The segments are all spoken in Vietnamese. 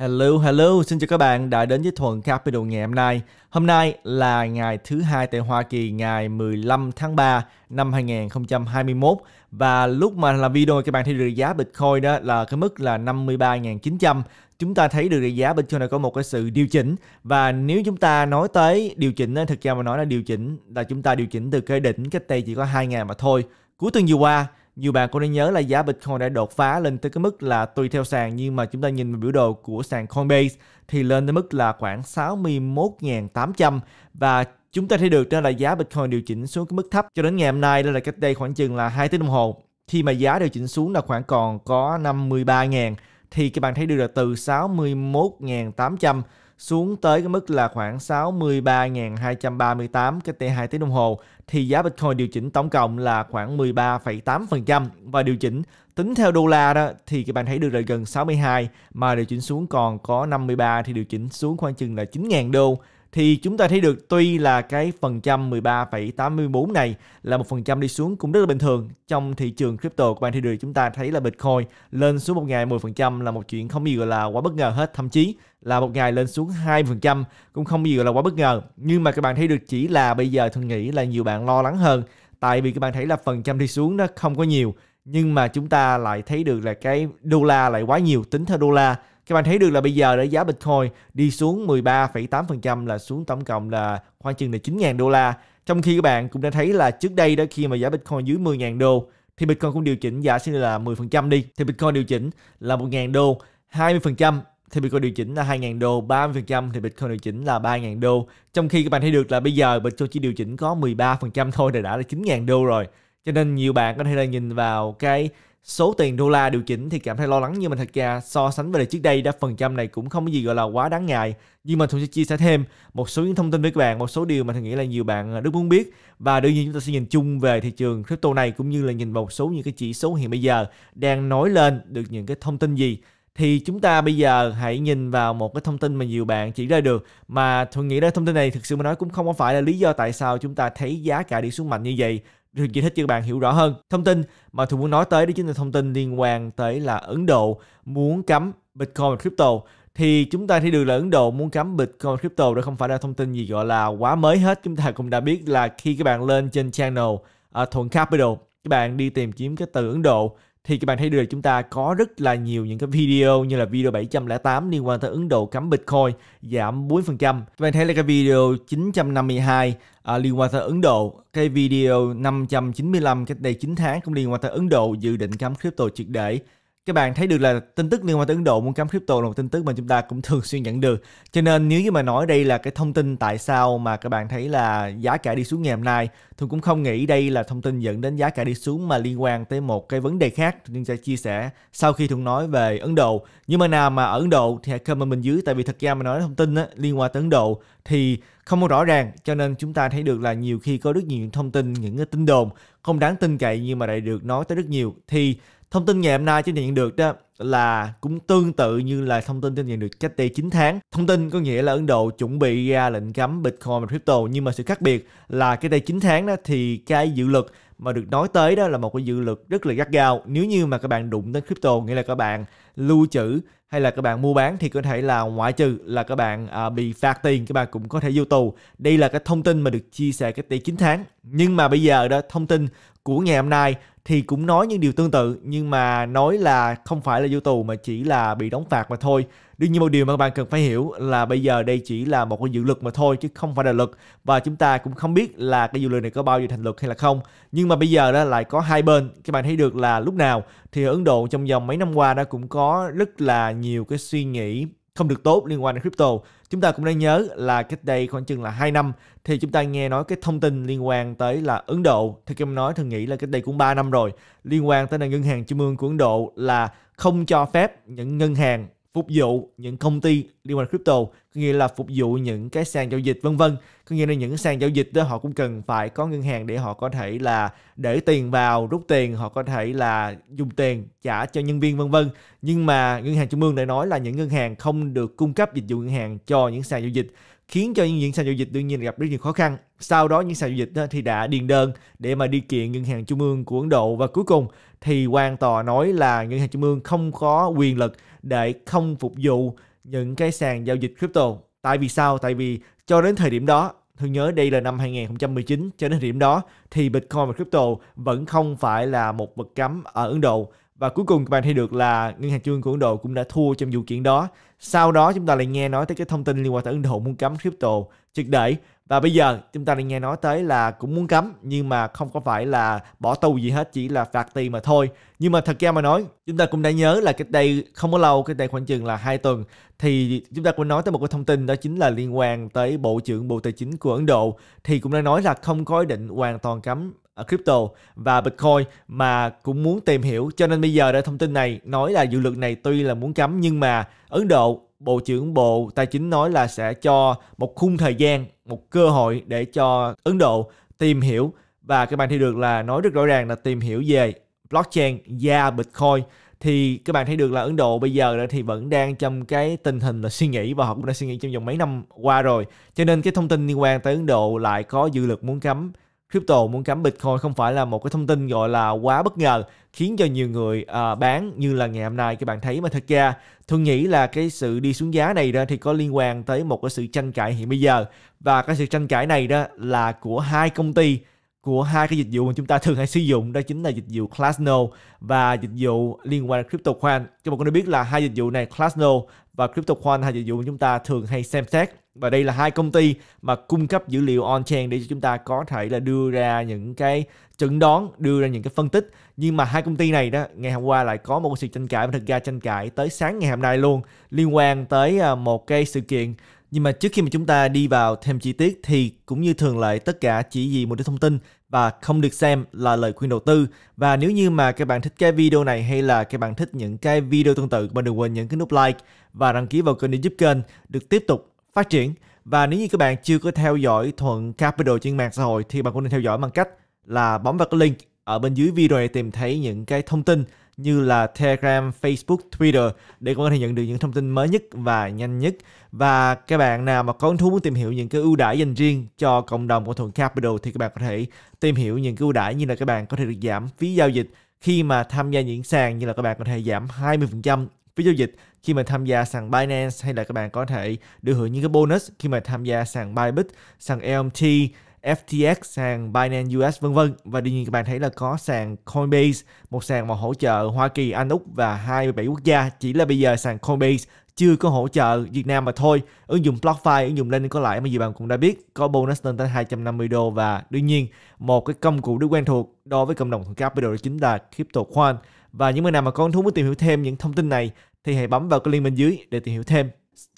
Hello, hello, xin chào các bạn đã đến với Thuận Capital ngày hôm nay. Hôm nay là ngày thứ hai tại Hoa Kỳ ngày 15 tháng 3 năm 2021 và lúc mà làm video các bạn thấy được giá Bitcoin đó là cái mức là 53.900. Chúng ta thấy được giá Bitcoin này có một cái sự điều chỉnh và nếu chúng ta nói tới điều chỉnh đó, thực ra mà nói là điều chỉnh là chúng ta điều chỉnh từ cái đỉnh cách đây chỉ có 2 ngày mà thôi. Cuối tuần vừa qua nhiều bạn cũng nên nhớ là giá Bitcoin đã đột phá lên tới cái mức là tùy theo sàn nhưng mà chúng ta nhìn vào biểu đồ của sàn Coinbase thì lên tới mức là khoảng 61.800 và chúng ta thấy được đó là giá Bitcoin điều chỉnh xuống cái mức thấp cho đến ngày hôm nay đây là cách đây khoảng chừng là 2 tiếng đồng hồ khi mà giá điều chỉnh xuống là khoảng còn có 53.000 thì các bạn thấy được là từ 61.800 xuống tới cái mức là khoảng 63.238 cái T2 tiếng đồng hồ thì giá Bitcoin điều chỉnh tổng cộng là khoảng 13,8% và điều chỉnh tính theo đô la đó thì các bạn thấy được là gần 62 mà điều chỉnh xuống còn có 53 thì điều chỉnh xuống khoảng chừng là 9.000 đô thì chúng ta thấy được tuy là cái phần trăm 13,84 này là một phần trăm đi xuống cũng rất là bình thường trong thị trường crypto các bạn thấy được chúng ta thấy là Bitcoin lên xuống một ngày 10% là một chuyện không gì gọi là quá bất ngờ hết thậm chí là một ngày lên xuống 2% cũng không gì gọi là quá bất ngờ nhưng mà các bạn thấy được chỉ là bây giờ thường nghĩ là nhiều bạn lo lắng hơn tại vì các bạn thấy là phần trăm đi xuống nó không có nhiều nhưng mà chúng ta lại thấy được là cái đô la lại quá nhiều tính theo đô la các bạn thấy được là bây giờ giá Bitcoin đi xuống 13,8% là xuống tổng cộng là khoảng chừng là 9.000 đô la. Trong khi các bạn cũng đã thấy là trước đây đó khi mà giá Bitcoin dưới 10.000 đô thì Bitcoin cũng điều chỉnh giá xin là 10% đi thì Bitcoin điều chỉnh là 1.000 đô, 20% thì Bitcoin điều chỉnh là 2.000 đô, 30% thì Bitcoin điều chỉnh là 3.000 đô. Trong khi các bạn thấy được là bây giờ Bitcoin chỉ điều chỉnh có 13% thôi thì đã là 9.000 đô rồi. Cho nên nhiều bạn có thể là nhìn vào cái số tiền đô la điều chỉnh thì cảm thấy lo lắng nhưng mà thật ra so sánh với lại trước đây đã phần trăm này cũng không có gì gọi là quá đáng ngại nhưng mà Thuận sẽ chia sẻ thêm một số những thông tin với các bạn một số điều mà Thuận nghĩ là nhiều bạn ờ, rất muốn biết và đương nhiên chúng ta sẽ nhìn chung về thị trường crypto này cũng như là nhìn vào một số những cái chỉ số hiện bây giờ đang nói lên được những cái thông tin gì thì chúng ta bây giờ hãy nhìn vào một cái thông tin mà nhiều bạn chỉ ra được mà thuận nghĩ đây thông tin này thực sự mà nói cũng không có phải là lý do tại sao chúng ta thấy giá cả đi xuống mạnh như vậy được giải thích cho các bạn hiểu rõ hơn. Thông tin mà tôi muốn nói tới đó chính là thông tin liên quan tới là Ấn Độ muốn cấm Bitcoin và crypto thì chúng ta thấy được là Ấn Độ muốn cấm Bitcoin và crypto đó không phải là thông tin gì gọi là quá mới hết chúng ta cũng đã biết là khi các bạn lên trên channel uh, Thuận Capital các bạn đi tìm kiếm cái từ Ấn Độ thì các bạn thấy được chúng ta có rất là nhiều những cái video như là video 708 liên quan tới Ấn Độ cấm Bitcoin giảm 4%. Các bạn thấy là cái video 952 à, liên quan tới Ấn Độ, cái video 595 cách đây 9 tháng cũng liên quan tới Ấn Độ dự định cấm crypto triệt để các bạn thấy được là tin tức liên quan tới Ấn Độ muốn cấm crypto là một tin tức mà chúng ta cũng thường xuyên nhận được. Cho nên nếu như mà nói đây là cái thông tin tại sao mà các bạn thấy là giá cả đi xuống ngày hôm nay, tôi cũng không nghĩ đây là thông tin dẫn đến giá cả đi xuống mà liên quan tới một cái vấn đề khác nhưng sẽ chia sẻ sau khi thường nói về Ấn Độ. Nhưng mà nào mà ở Ấn Độ thì hãy comment bên dưới tại vì thật ra mà nói thông tin á, liên quan tới Ấn Độ thì không rõ ràng cho nên chúng ta thấy được là nhiều khi có rất nhiều thông tin những cái tin đồn không đáng tin cậy nhưng mà lại được nói tới rất nhiều thì Thông tin ngày hôm nay chúng ta nhận được đó là cũng tương tự như là thông tin trên nhận được cách đây 9 tháng. Thông tin có nghĩa là Ấn Độ chuẩn bị ra lệnh cấm Bitcoin và crypto nhưng mà sự khác biệt là cái đây 9 tháng đó thì cái dự luật mà được nói tới đó là một cái dự luật rất là gắt gao. Nếu như mà các bạn đụng đến crypto nghĩa là các bạn lưu trữ hay là các bạn mua bán thì có thể là ngoại trừ là các bạn à, bị phạt tiền các bạn cũng có thể vô tù. Đây là cái thông tin mà được chia sẻ cách đây 9 tháng. Nhưng mà bây giờ đó thông tin của ngày hôm nay thì cũng nói những điều tương tự nhưng mà nói là không phải là vô tù mà chỉ là bị đóng phạt mà thôi. Đương nhiên một điều mà các bạn cần phải hiểu là bây giờ đây chỉ là một cái dự luật mà thôi chứ không phải là luật và chúng ta cũng không biết là cái dự luật này có bao giờ thành luật hay là không. Nhưng mà bây giờ đó lại có hai bên. Các bạn thấy được là lúc nào thì ở Ấn Độ trong vòng mấy năm qua đã cũng có rất là nhiều cái suy nghĩ không được tốt liên quan đến crypto Chúng ta cũng nên nhớ là cách đây khoảng chừng là 2 năm thì chúng ta nghe nói cái thông tin liên quan tới là Ấn Độ thì em nói thường nghĩ là cách đây cũng 3 năm rồi liên quan tới là ngân hàng trung ương của Ấn Độ là không cho phép những ngân hàng phục vụ những công ty liên quan crypto có nghĩa là phục vụ những cái sàn giao dịch vân vân có nghĩa là những sàn giao dịch đó họ cũng cần phải có ngân hàng để họ có thể là để tiền vào rút tiền họ có thể là dùng tiền trả cho nhân viên vân vân nhưng mà ngân hàng trung ương đã nói là những ngân hàng không được cung cấp dịch vụ ngân hàng cho những sàn giao dịch khiến cho những sàn giao dịch đương nhiên gặp rất nhiều khó khăn. Sau đó những sàn giao dịch thì đã điền đơn để mà đi kiện ngân hàng trung ương của Ấn Độ và cuối cùng thì quan tòa nói là ngân hàng trung ương không có quyền lực để không phục vụ những cái sàn giao dịch crypto. Tại vì sao? Tại vì cho đến thời điểm đó Thương nhớ đây là năm 2019, cho đến thời điểm đó thì Bitcoin và crypto vẫn không phải là một vật cấm ở Ấn Độ và cuối cùng các bạn thấy được là ngân hàng trung ương của Ấn Độ cũng đã thua trong vụ kiện đó. Sau đó chúng ta lại nghe nói tới cái thông tin liên quan tới Ấn Độ muốn cấm crypto trực để và bây giờ chúng ta lại nghe nói tới là cũng muốn cấm nhưng mà không có phải là bỏ tù gì hết chỉ là phạt tiền mà thôi. Nhưng mà thật ra mà nói chúng ta cũng đã nhớ là cách đây không có lâu cách đây khoảng chừng là hai tuần thì chúng ta cũng nói tới một cái thông tin đó chính là liên quan tới Bộ trưởng Bộ Tài chính của Ấn Độ thì cũng đã nói là không có ý định hoàn toàn cấm crypto và Bitcoin mà cũng muốn tìm hiểu cho nên bây giờ đã thông tin này nói là dự luật này tuy là muốn cấm nhưng mà Ấn Độ Bộ trưởng Bộ Tài chính nói là sẽ cho một khung thời gian, một cơ hội để cho Ấn Độ tìm hiểu và các bạn thấy được là nói rất rõ ràng là tìm hiểu về blockchain và Bitcoin thì các bạn thấy được là Ấn Độ bây giờ thì vẫn đang trong cái tình hình là suy nghĩ và họ cũng đã suy nghĩ trong vòng mấy năm qua rồi cho nên cái thông tin liên quan tới Ấn Độ lại có dự luật muốn cấm crypto muốn cấm Bitcoin không phải là một cái thông tin gọi là quá bất ngờ khiến cho nhiều người à, bán như là ngày hôm nay các bạn thấy mà thật ra thường nghĩ là cái sự đi xuống giá này đó thì có liên quan tới một cái sự tranh cãi hiện bây giờ và cái sự tranh cãi này đó là của hai công ty của hai cái dịch vụ mà chúng ta thường hay sử dụng đó chính là dịch vụ Classno và dịch vụ liên quan đến CryptoQuant. Các bạn có thể biết là hai dịch vụ này Classno và CryptoQuant hai dịch vụ mà chúng ta thường hay xem xét và đây là hai công ty mà cung cấp dữ liệu on-chain để cho chúng ta có thể là đưa ra những cái chẩn đoán, đưa ra những cái phân tích. Nhưng mà hai công ty này đó ngày hôm qua lại có một sự tranh cãi và thực ra tranh cãi tới sáng ngày hôm nay luôn liên quan tới à, một cái sự kiện nhưng mà trước khi mà chúng ta đi vào thêm chi tiết thì cũng như thường lệ tất cả chỉ vì một đích thông tin và không được xem là lời khuyên đầu tư. Và nếu như mà các bạn thích cái video này hay là các bạn thích những cái video tương tự bạn đừng quên nhấn cái nút like và đăng ký vào kênh để giúp kênh được tiếp tục phát triển. Và nếu như các bạn chưa có theo dõi Thuận Capital trên mạng xã hội thì bạn cũng nên theo dõi bằng cách là bấm vào cái link ở bên dưới video này tìm thấy những cái thông tin như là Telegram, Facebook, Twitter để có thể nhận được những thông tin mới nhất và nhanh nhất. Và các bạn nào mà có hứng thú muốn tìm hiểu những cái ưu đãi dành riêng cho cộng đồng của Thuận Capital thì các bạn có thể tìm hiểu những cái ưu đãi như là các bạn có thể được giảm phí giao dịch khi mà tham gia những sàn như là các bạn có thể giảm 20% phí giao dịch khi mà tham gia sàn Binance hay là các bạn có thể được hưởng những cái bonus khi mà tham gia sàn Bybit, sàn LMT FTX, sàn Binance US vân vân và đương nhiên các bạn thấy là có sàn Coinbase, một sàn mà hỗ trợ Hoa Kỳ, Anh Úc và 27 quốc gia. Chỉ là bây giờ sàn Coinbase chưa có hỗ trợ Việt Nam mà thôi. Ứng dụng BlockFi, ứng dụng lên có lãi mà gì bạn cũng đã biết, có bonus lên tới 250 đô và đương nhiên một cái công cụ rất quen thuộc đối với cộng đồng capital đó chính là CryptoQuant. Và những người nào mà có hứng thú muốn tìm hiểu thêm những thông tin này thì hãy bấm vào cái link bên dưới để tìm hiểu thêm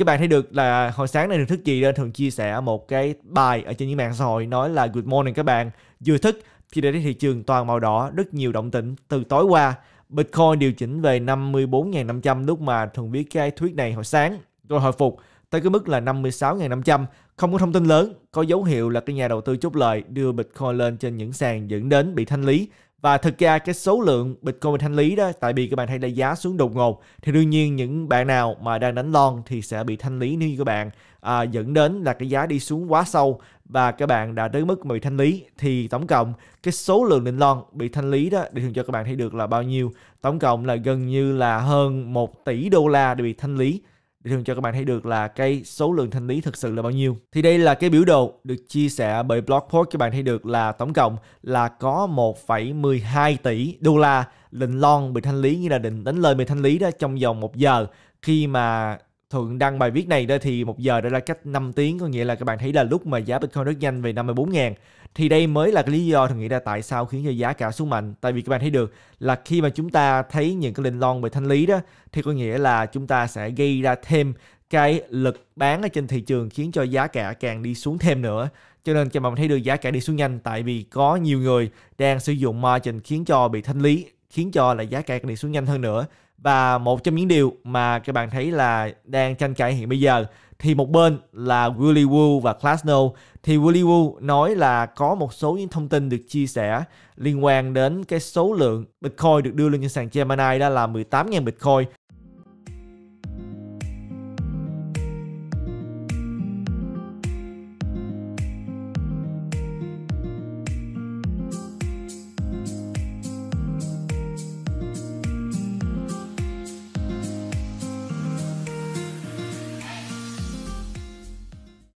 các bạn thấy được là hồi sáng này được thức gì nên thường chia sẻ một cái bài ở trên những mạng xã hội nói là good morning các bạn vừa thức thì để thấy thị trường toàn màu đỏ rất nhiều động tĩnh từ tối qua Bitcoin điều chỉnh về 54.500 lúc mà thường viết cái thuyết này hồi sáng rồi hồi phục tới cái mức là 56.500 không có thông tin lớn có dấu hiệu là cái nhà đầu tư chốt lời đưa Bitcoin lên trên những sàn dẫn đến bị thanh lý và thực ra cái số lượng Bitcoin thanh lý đó tại vì các bạn thấy là giá xuống đột ngột thì đương nhiên những bạn nào mà đang đánh lon thì sẽ bị thanh lý như các bạn à, dẫn đến là cái giá đi xuống quá sâu và các bạn đã tới mức bị thanh lý thì tổng cộng cái số lượng định lon bị thanh lý đó để thường cho các bạn thấy được là bao nhiêu tổng cộng là gần như là hơn 1 tỷ đô la để bị thanh lý để thường cho các bạn thấy được là cái số lượng thanh lý thực sự là bao nhiêu. Thì đây là cái biểu đồ được chia sẻ bởi Blogport các bạn thấy được là tổng cộng là có 1,12 tỷ đô la lệnh lon bị thanh lý như là định đánh lời bị thanh lý đó trong vòng 1 giờ khi mà Thượng đăng bài viết này đó thì một giờ đã là cách 5 tiếng có nghĩa là các bạn thấy là lúc mà giá Bitcoin rất nhanh về 54 000 thì đây mới là cái lý do Thượng nghĩ ra tại sao khiến cho giá cả xuống mạnh tại vì các bạn thấy được là khi mà chúng ta thấy những cái linh lon về thanh lý đó thì có nghĩa là chúng ta sẽ gây ra thêm cái lực bán ở trên thị trường khiến cho giá cả càng đi xuống thêm nữa cho nên các bạn thấy được giá cả đi xuống nhanh tại vì có nhiều người đang sử dụng margin khiến cho bị thanh lý khiến cho là giá cả đi xuống nhanh hơn nữa và một trong những điều mà các bạn thấy là đang tranh cãi hiện bây giờ thì một bên là Willy Wu và Classno thì Willy Wu nói là có một số những thông tin được chia sẻ liên quan đến cái số lượng Bitcoin được đưa lên trên sàn Gemini đó là 18.000 Bitcoin